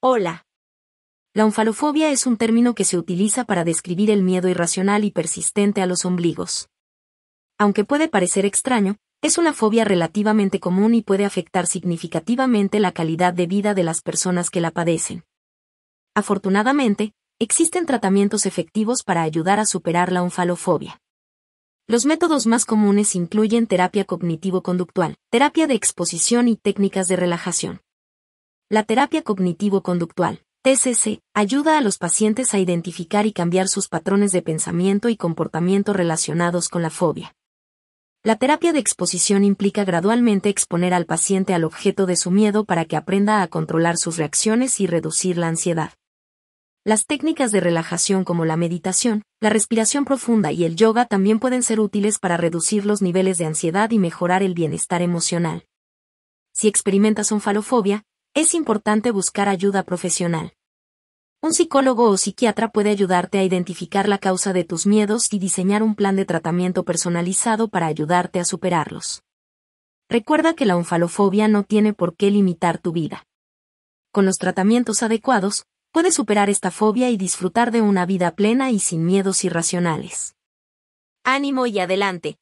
Hola. La onfalofobia es un término que se utiliza para describir el miedo irracional y persistente a los ombligos. Aunque puede parecer extraño, es una fobia relativamente común y puede afectar significativamente la calidad de vida de las personas que la padecen. Afortunadamente, existen tratamientos efectivos para ayudar a superar la onfalofobia. Los métodos más comunes incluyen terapia cognitivo-conductual, terapia de exposición y técnicas de relajación. La terapia cognitivo-conductual, TCC, ayuda a los pacientes a identificar y cambiar sus patrones de pensamiento y comportamiento relacionados con la fobia. La terapia de exposición implica gradualmente exponer al paciente al objeto de su miedo para que aprenda a controlar sus reacciones y reducir la ansiedad. Las técnicas de relajación como la meditación, la respiración profunda y el yoga también pueden ser útiles para reducir los niveles de ansiedad y mejorar el bienestar emocional. Si experimentas onfalofobia, es importante buscar ayuda profesional. Un psicólogo o psiquiatra puede ayudarte a identificar la causa de tus miedos y diseñar un plan de tratamiento personalizado para ayudarte a superarlos. Recuerda que la onfalofobia no tiene por qué limitar tu vida. Con los tratamientos adecuados, puedes superar esta fobia y disfrutar de una vida plena y sin miedos irracionales. Ánimo y adelante,